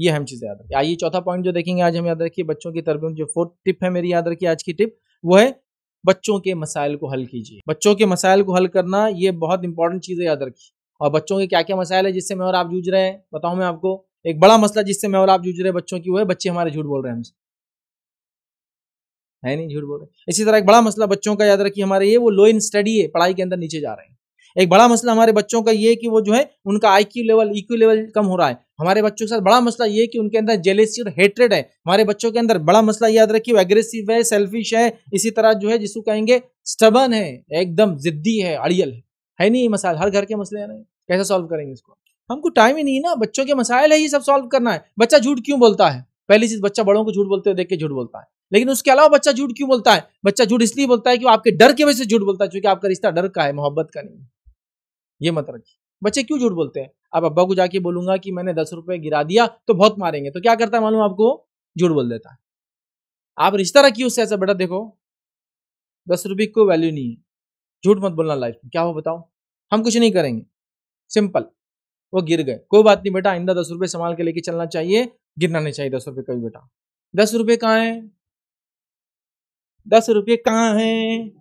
ये हम चीज़ें याद रखिए आइए चौथा पॉइंट जो देखेंगे आज हम याद रखिए बच्चों की तरबियत जो फोर्थ टिप है मेरी याद रखिए आज की टिप वो है बच्चों के मसाइल को हल कीजिए बच्चों के मसाइल को हल करना ये बहुत इंपॉर्टेंट चीज़ है याद रखिए और बच्चों के क्या क्या मसाइल है जिससे मैं और आप जूझ रहे हैं बताऊँ मैं आपको एक बड़ा मसला जिससे मैं और आप जूझ रहे हैं बच्चों की वो है बच्चे हमारे झूठ बोल रहे हैं हमसे है नहीं झूठ बोल रहे इसी तरह एक बड़ा मसला बच्चों का याद रखिए हमारे ये वो लो इन स्टडी है पढ़ाई के अंदर नीचे जा रहे हैं एक बड़ा मसला हमारे बच्चों का ये है कि वो जो है उनका आईक्यू लेवल ईक्यू लेवल कम हो रहा है हमारे बच्चों के साथ बड़ा मसला ये है कि उनके अंदर जेलेसी और हेट्रेड है हमारे बच्चों के अंदर बड़ा मसला याद रखिए वो एग्रेसिव है सेल्फिश है इसी तरह जो है जिसको कहेंगे स्टबन है एकदम जिद्दी है अड़ियल है है नहीं ये मसाइल हर घर के मसले हैं कैसे सॉल्व करेंगे इसको हमको टाइम ही नहीं है ना बच्चों के मसाइल है ये सब सॉल्व करना है बच्चा झूठ क्यों बोलता है पहली चीज बच्चा बड़ों को झूठ बोलते हुए देख के झूठ बोलता है लेकिन उसके अलावा बच्चा झूठ क्यों बोलता है बच्चा झूठ इसलिए बोलता है कि वो आपके डर के वजह से झूठ बोलता है क्योंकि आपका रिश्ता डर का है मोहब्बत का नहीं है ये मत रखिए बच्चे क्यों झूठ बोलते हैं अब अब्बा को जाके बोलूंगा कि मैंने दस रुपए गिरा दिया तो बहुत मारेंगे तो क्या करता है मालूम आपको झूठ बोल देता है आप रिश्ता रखिए उससे ऐसा बेटा देखो दस रुपये कोई वैल्यू नहीं है झूठ मत बोलना लाइफ में क्या हो बताओ हम कुछ नहीं करेंगे सिंपल वो गिर गए कोई बात नहीं बेटा आइंदा दस रुपये संभाल के लेके चलना चाहिए गिरना नहीं चाहिए दस रुपये कभी बेटा दस रुपये कहाँ हैं दस रुपये कहाँ हैं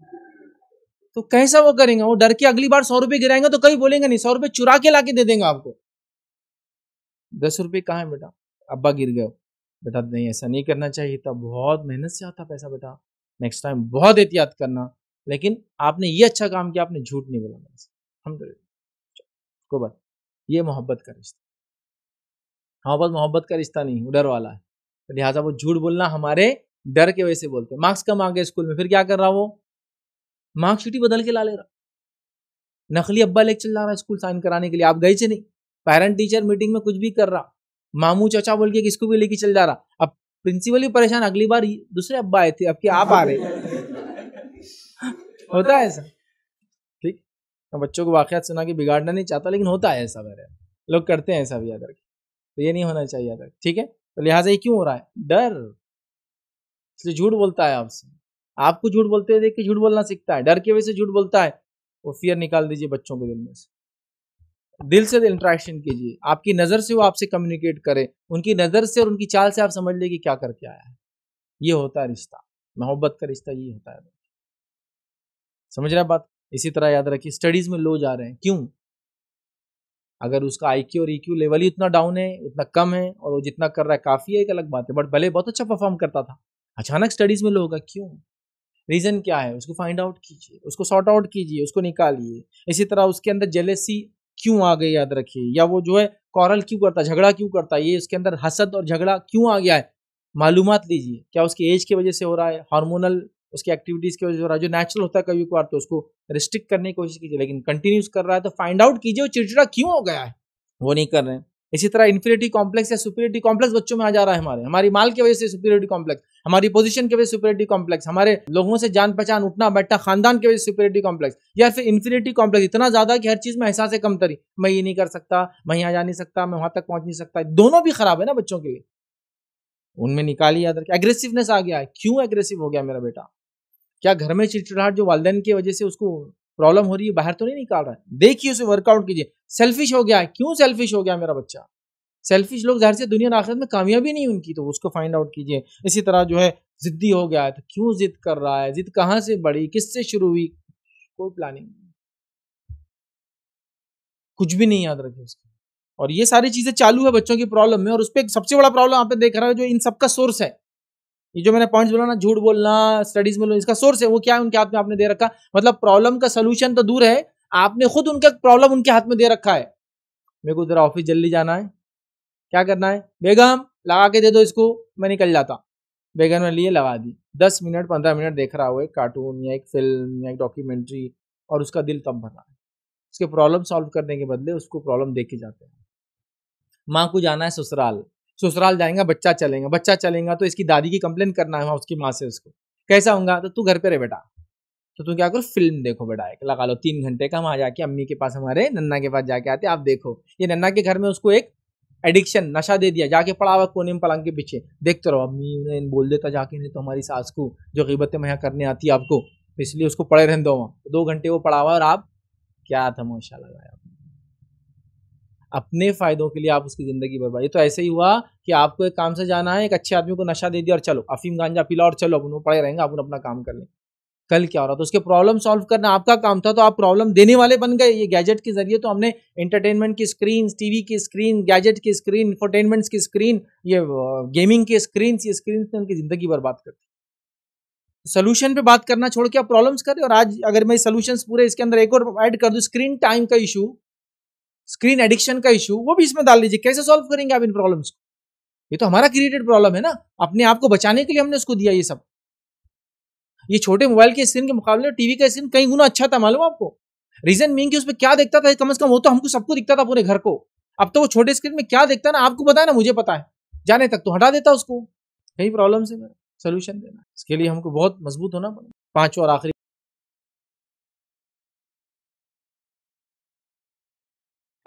तो कैसा वो करेंगे वो डर के अगली बार सौ रुपये गिराएंगे तो कहीं बोलेंगे नहीं सौ रुपये चुरा के ला के दे देंगे आपको दस रुपये कहाँ है बेटा अब्बा गिर गए बेटा नहीं ऐसा नहीं करना चाहिए था बहुत मेहनत से आता पैसा बेटा नेक्स्ट टाइम बहुत एहतियात करना लेकिन आपने ये अच्छा काम किया आपने झूठ नहीं बोला मेरे से हम कोई बात ये मोहब्बत का रिश्ता मोहब्बत हाँ, मोहब्बत का रिश्ता नहीं डर वाला है लिहाजा वो झूठ बोलना हमारे डर के वजह से बोलते मार्क्स कम आ गए स्कूल में फिर क्या कर रहा वो मार्कशीट ही बदल के ला ले रहा नकली अब्बा लेक चल रहा स्कूल साइन कराने के लिए आप गए थे नहीं पेरेंट टीचर मीटिंग में कुछ भी कर रहा मामू चाचा बोल के किसको भी लेके चल जा रहा अब प्रिंसिपल ही परेशान अगली बार दूसरे अब्बा आए थे अब क्या आप आ रहे होता है ऐसा ठीक मैं बच्चों को वाकयात सुना के बिगाड़ना नहीं चाहता लेकिन होता है ऐसा मेरे लोग करते हैं ऐसा भी अगर तो ये नहीं होना चाहिए अगर ठीक है तो लिहाजा ये क्यों हो रहा है डर इसलिए झूठ बोलता है आपसे आपको झूठ बोलते हुए देख के झूठ बोलना सीखता है डर के वजह से झूठ बोलता है वो फियर निकाल दीजिए बच्चों के दिल में से दिल से इंट्रैक्शन कीजिए आपकी नज़र से वो आपसे कम्युनिकेट करे उनकी नज़र से और उनकी चाल से आप समझ लें कि क्या करके आया है ये होता है रिश्ता मोहब्बत का रिश्ता ये होता है समझ रहे बात इसी तरह याद रखिए स्टडीज़ में लो जा रहे हैं क्यों अगर उसका आई क्यू और ई क्यू लेवल ही उतना डाउन है उतना कम है और वो जितना कर रहा है काफ़ी है एक अलग बात है बट भले बहुत अच्छा परफॉर्म करता था अचानक स्टडीज़ में लो होगा क्यों रीज़न क्या है उसको फाइंड आउट कीजिए उसको सॉर्ट आउट कीजिए उसको निकालिए इसी तरह उसके अंदर जेलेसी क्यों आ गई याद रखिए या वो जो है कॉरल क्यों करता है झगड़ा क्यों करता है ये उसके अंदर हसद और झगड़ा क्यों आ गया है मालूम लीजिए क्या उसकी एज की वजह से हो रहा है हार्मोनल उसकी एक्टिविटीज़ की वजह से हो रहा है जो नेचुरल होता है कभी कभार तो उसको रिस्ट्रिक्ट करने की कोशिश कीजिए लेकिन कंटिन्यूस कर रहा है तो फाइंड आउट कीजिए वो चिड़चिड़ा क्यों हो गया है वो नहीं कर रहे हैं इसी तरह इन्फिनिटी कॉम्प्लेक्स या सुपीरियरिटी कॉम्प्लेक्स बच्चों में आ जा रहा है हमारे हमारी माल की वजह से सुपीरियरिटी कॉम्प्लेक्स हमारी पोजीशन की वजह से सुपीरियरिटी कॉम्प्लेक्स हमारे लोगों से जान पहचान उठना बैठना खानदान की वजह से सुपीरियरिटी कॉम्प्लेक्स या फिर इन्फिनिटी कॉम्प्लेक्स इतना ज्यादा कि हर चीज में एहसास है कमतरी मैं ये नहीं कर सकता मैं यहाँ जा नहीं सकता मैं वहां तक पहुंच नहीं सकता दोनों भी खराब है ना बच्चों के लिए उनमें निकाली याद रखिए एग्रेसिवनेस आ गया है क्यों एग्रेसिव हो गया मेरा बेटा क्या घर में चिड़चिड़ाहट जो वालदेन की वजह से उसको प्रॉब्लम हो रही है बाहर तो नहीं निकाल रहा है देखिए उसे वर्कआउट कीजिए सेल्फिश हो गया क्यों सेल्फिश हो गया मेरा बच्चा सेल्फिश लोग जाहिर से दुनिया आखिरत में कामयाबी नहीं उनकी तो उसको फाइंड आउट कीजिए इसी तरह जो है जिद्दी हो गया है तो क्यों जिद कर रहा है जिद कहाँ से बढ़ी किससे शुरू हुई कोई प्लानिंग कुछ भी नहीं याद रखे उसको और ये सारी चीजें चालू है बच्चों की प्रॉब्लम में और उस पर सबसे बड़ा प्रॉब्लम आपने देख रहा है जो इन सबका सोर्स है ये जो मैंने पॉइंट्स बोला ना झूठ बोलना स्टडीज में इसका सोर्स है वो क्या है उनके हाथ में आपने दे रखा मतलब प्रॉब्लम का सोल्यूशन तो दूर है आपने खुद उनका प्रॉब्लम उनके हाथ में दे रखा है मेरे को जरा ऑफिस जल्दी जाना है क्या करना है बेगम लगा के दे दो इसको मैं निकल जाता बेगम ने लिए लगा दी दस मिनट पंद्रह मिनट देख रहा हुआ एक कार्टून या एक फिल्म या एक डॉक्यूमेंट्री और उसका दिल तब भर रहा है उसके प्रॉब्लम सॉल्व करने के बदले उसको प्रॉब्लम देखे जाते हैं माँ को जाना है ससुराल ससुराल जाएगा बच्चा चलेगा बच्चा चलेगा तो इसकी दादी की कंप्लेन करना है उसकी माँ से उसको कैसा होगा तो तू घर पे रहे बेटा तो तू क्या करो फिल्म देखो बेटा एक लगा लो तीन घंटे का वहाँ जाके अम्मी के पास हमारे नन्ना के पास जाके आते आप देखो ये नन्ना के घर में उसको एक एडिक्शन नशा दे दिया जाके पड़ा हुआ कोने में पलंग के पीछे देखते रहो अम्मी ने बोल देता जाके नहीं तो हमारी सास को जो गिबतें मैं करने आती है आपको इसलिए उसको पड़े रहने दो वहाँ दो घंटे वो पड़ा हुआ और आप क्या तमाशा लगाया आपने अपने फ़ायदों के लिए आप उसकी ज़िंदगी बर्बाद तो ऐसे ही हुआ कि आपको एक काम से जाना है एक अच्छे आदमी को नशा दे दिया और चलो अफीम गांजा पिला और चलो अपन पड़े रहेंगे अपन अपना काम कर लें कल क्या हो रहा था तो उसके प्रॉब्लम सॉल्व करना आपका काम था तो आप प्रॉब्लम देने वाले बन गए ये गैजेट के जरिए तो हमने एंटरटेनमेंट की स्क्रीन टीवी की स्क्रीन गैजेट की स्क्रीन इंफरटेनमेंट्स की स्क्रीन ये गेमिंग की स्क्रीन ये स्क्रीन से उनकी ज़िंदगी बर्बाद कर दी सोल्यूशन पे बात करना छोड़ के आप प्रॉब्लम्स करें और आज अगर मैं सोल्यूशन पूरे इसके अंदर एक और ऐड कर दूँ स्क्रीन टाइम का इशू स्क्रीन एडिक्शन का इशू वो भी इसमें डाल लीजिए कैसे सॉल्व करेंगे आप इन प्रॉब्लम्स को ये तो हमारा क्रिएटेड प्रॉब्लम है ना अपने आप को बचाने के लिए हमने उसको दिया ये सब ये छोटे मोबाइल के स्क्रीन के मुकाबले टीवी का स्क्रीन कई गुना अच्छा था मालूम आपको रीजन मीन कि उसमें क्या देखता था कम से कम वो तो हमको सबको दिखता था पूरे घर को अब तो वो छोटे स्क्रीन में क्या देखता ना आपको पता है ना मुझे पता है जाने तक तो हटा देता उसको कई प्रॉब्लम है सोल्यूशन देना इसके लिए हमको बहुत मजबूत होना पड़ेगा पांचवा और आखिरी